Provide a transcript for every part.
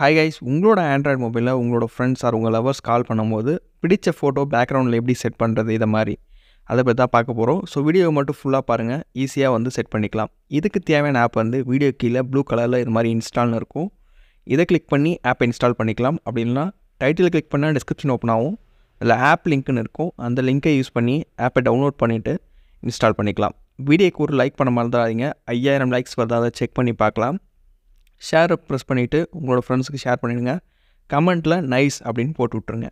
hi guys உங்களோட Android மொபைலில் உங்களோட ஃப்ரெண்ட்ஸ் ஆர் உங்கள் லவர்ஸ் கால் பண்ணும்போது பிடிச்ச ஃபோட்டோ பேக்ரவுண்டில் எப்படி செட் பண்ணுறது இதை மாதிரி அதை பற்றி தான் பார்க்க போகிறோம் ஸோ வீடியோவை மட்டும் ஃபுல்லாக பாருங்கள் ஈஸியாக வந்து செட் பண்ணிக்கலாம் இதுக்கு தேவையான ஆப் வந்து வீடியோ கீழே ப்ளூ கலரில் இது மாதிரி இன்ஸ்டால்னு இருக்கும் இதை கிளிக் பண்ணி ஆப்பை இன்ஸ்டால் பண்ணிக்கலாம் அப்படின்னா டைட்டில் கிளிக் பண்ணால் டிஸ்கிரிப்ஷன் ஓப்பன் ஆகும் அதில் ஆப் லிங்க்னு இருக்கும் அந்த லிங்க்கை யூஸ் பண்ணி ஆப்பை டவுன்லோட் பண்ணிவிட்டு இன்ஸ்டால் பண்ணிக்கலாம் வீடியோக்கு ஒரு லைக் பண்ண மறந்துடாதீங்க ஐயாயிரம் லைக்ஸ் வருதா அதை செக் பண்ணி பார்க்கலாம் ஷேரை ப்ரெஸ் பண்ணிவிட்டு உங்களோட ஃப்ரெண்ட்ஸுக்கு ஷேர் பண்ணிவிடுங்க கமெண்ட்டில் நைஸ் அப்படின்னு போட்டு விட்ருங்க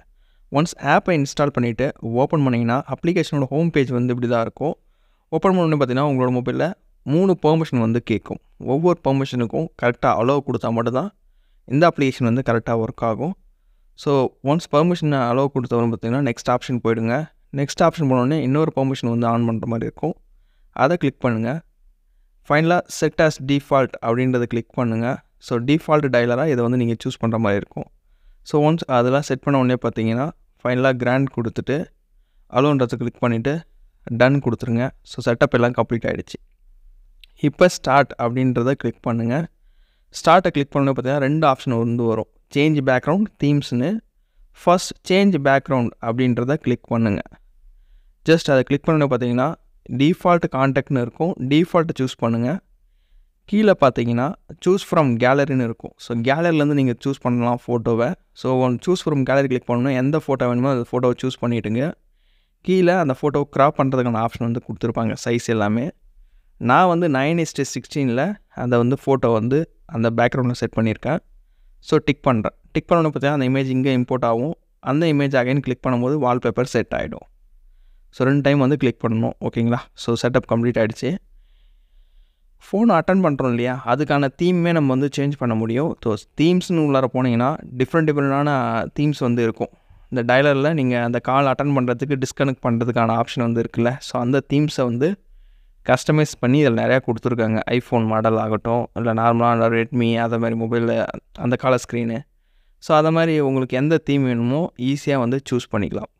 ஒன்ஸ் ஆப்பை இன்ஸ்டால் பண்ணிவிட்டு ஓப்பன் பண்ணிங்கன்னா அப்ளிகேஷனோட ஹோம் பேஜ் வந்து இப்படி தான் இருக்கும் ஓப்பன் பண்ணோடனே பார்த்தீங்கன்னா உங்களோட மொபைலில் மூணு பெர்மிஷன் வந்து கேட்கும் ஒவ்வொரு பெர்மிஷனுக்கும் கரெக்டாக அலோவ் கொடுத்தா மட்டும்தான் இந்த அப்ளிகேஷன் வந்து கரெக்டாக ஒர்க் ஆகும் ஸோ ஒன்ஸ் பர்மிஷன் அலோவ் கொடுத்தவரும் பார்த்திங்கன்னா நெக்ஸ்ட் ஆப்ஷன் போயிடுங்க நெக்ஸ்ட் ஆப்ஷன் போனோடனே இன்னொரு பெர்மிஷன் வந்து ஆன் பண்ணுற மாதிரி இருக்கும் அதை கிளிக் பண்ணுங்கள் ஃபைனலாக செட் ஆஸ் டிஃபால்ட் அப்படின்றத கிளிக் பண்ணுங்கள் ஸோ டிஃபால்ட் டைலராக இதை வந்து நீங்கள் சூஸ் பண்ணுற மாதிரி இருக்கும் ஸோ ஒன்ஸ் அதெல்லாம் செட் பண்ண உடனே பார்த்தீங்கன்னா ஃபைனலாக கிராண்ட் கொடுத்துட்டு அலோன்றதை கிளிக் பண்ணிவிட்டு டன் கொடுத்துருங்க ஸோ செட்டப் எல்லாம் கம்ப்ளீட் ஆகிடுச்சு இப்போ ஸ்டார்ட் அப்படின்றத கிளிக் பண்ணுங்கள் ஸ்டார்ட்டை கிளிக் பண்ண பார்த்தீங்கன்னா ரெண்டு ஆப்ஷன் வந்து வரும் சேஞ்ச் பேக்ரவுண்ட் தீம்ஸ்னு ஃபஸ்ட் சேஞ்ச் பேக்ரவுண்ட் அப்படின்றத கிளிக் பண்ணுங்கள் ஜஸ்ட் அதை கிளிக் பண்ண பார்த்தீங்கன்னா டிஃபால்ட் கான்டாக்ட்னு இருக்கும் டிஃபால்ட்டை சூஸ் பண்ணுங்கள் கீழே பார்த்தீங்கன்னா சூஸ் ஃப்ரம் கேலரின்னு இருக்கும் ஸோ கேலரிலேருந்து நீங்கள் சூஸ் பண்ணலாம் ஃபோட்டோவை so one choose from gallery click பண்ணணும் எந்த ஃபோட்டோ வேணுமோ அந்த ஃபோட்டோவை சூஸ் பண்ணிவிட்டுங்க கீழே அந்த ஃபோட்டோ க்ராப் பண்ணுறதுக்கான ஆப்ஷன் வந்து கொடுத்துருப்பாங்க சைஸ் எல்லாமே நான் வந்து நைன் எஸ்டி சிக்ஸ்டீனில் அந்த வந்து ஃபோட்டோ வந்து அந்த பேக்ரவுண்டில் செட் பண்ணியிருக்கேன் ஸோ டிக் பண்ணுறேன் டிக் பண்ணணும் பார்த்தீங்கன்னா அந்த இமேஜ் இங்கே இம்போர்ட் ஆகும் அந்த இமேஜ் அகைன் கிளிக் பண்ணும்போது வால்பேப்பர் செட் ஆகிடும் ஸோ ரெண்டு டைம் வந்து கிளிக் பண்ணணும் ஓகேங்களா ஸோ செட்டப் கம்ப்ளீட் ஆகிடுச்சு ஃபோன் அட்டன் பண்ணுறோம் இல்லையா அதுக்கான தீமே நம்ம வந்து சேஞ்ச் பண்ண முடியும் ஸோ தீம்ஸ்னு உள்ளார போனீங்கன்னா டிஃப்ரெண்ட் டிஃப்ரெண்டான தீம்ஸ் வந்து இருக்கும் இந்த டைலரில் நீங்கள் அந்த கால் அட்டன் பண்ணுறதுக்கு டிஸ்கனெக்ட் பண்ணுறதுக்கான ஆப்ஷன் வந்து இருக்குல்ல ஸோ அந்த தீம்ஸை வந்து கஸ்டமைஸ் பண்ணி இதில் நிறையா கொடுத்துருக்காங்க ஐஃபோன் மாடல் ஆகட்டும் இல்லை நார்மலான ரெட்மி அதை மாதிரி மொபைலில் அந்த கால ஸ்க்ரீனு ஸோ அதை மாதிரி உங்களுக்கு எந்த தீம் வேணுமோ ஈஸியாக வந்து சூஸ் பண்ணிக்கலாம்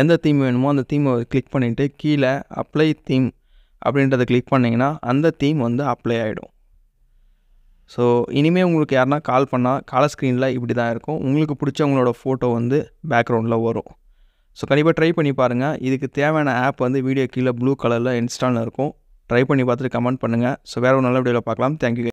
எந்த தீம் வேணுமோ அந்த தீமை கிளிக் பண்ணிவிட்டு கீழே அப்ளை தீம் அப்படின்றத கிளிக் பண்ணிங்கன்னா அந்த தீம் வந்து அப்ளை ஆகிடும் ஸோ இனிமேல் உங்களுக்கு யாருனா கால் பண்ணால் கால ஸ்க்ரீனில் இப்படி தான் இருக்கும் உங்களுக்கு பிடிச்சவங்களோட ஃபோட்டோ வந்து பேக்ரவுண்டில் வரும் ஸோ கண்டிப்பாக ட்ரை பண்ணி பாருங்கள் இதுக்கு தேவையான ஆப் வந்து வீடியோ கீழே ப்ளூ கலரில் இன்ஸ்டாலில் இருக்கும் ட்ரை பண்ணி பார்த்துட்டு கமெண்ட் பண்ணுங்கள் ஸோ வேறு ஒரு நல்ல வீடியோவில் பார்க்கலாம் தேங்க்யூ